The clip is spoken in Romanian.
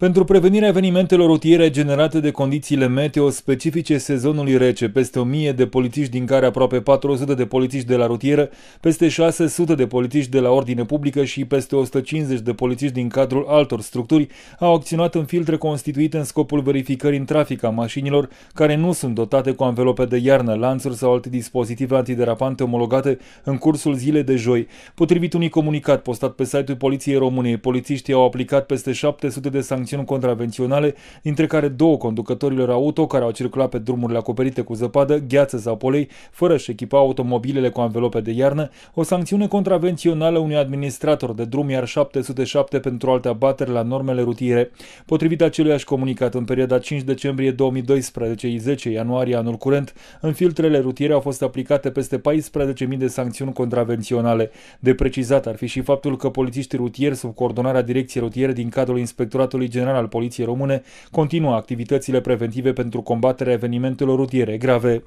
Pentru prevenirea evenimentelor rutiere generate de condițiile meteo specifice sezonului rece, peste 1000 de polițiști, din care aproape 400 de polițiști de la rutieră, peste 600 de polițiști de la ordine publică și peste 150 de polițiști din cadrul altor structuri au acționat în filtre constituite în scopul verificării în trafic a mașinilor care nu sunt dotate cu anvelope de iarnă, lanțuri sau alte dispozitive antiderapante omologate în cursul zilei de joi. Potrivit unui comunicat postat pe site-ul Poliției României, polițiștii au aplicat peste 700 de sancțiuni conținut contravenționale, dintre care două conducătorilor auto care au circulat pe drumurile acoperite cu zăpadă, gheață sau polei, fără și echipa automobilele cu anvelope de iarnă, o sancțiune contravențională unui administrator de drum, iar 707 pentru alte abateri la normele rutiere. Potrivit aceluiași comunicat, în perioada 5 decembrie 2012-10 ianuarie anul curent, în filtrele rutiere au fost aplicate peste 14.000 de sancțiuni contravenționale. De precizat ar fi și faptul că polițiștii rutieri sub coordonarea Direcției Rutiere din cadrul Inspectoratului General general al Poliției Române continuă activitățile preventive pentru combaterea evenimentelor rutiere grave.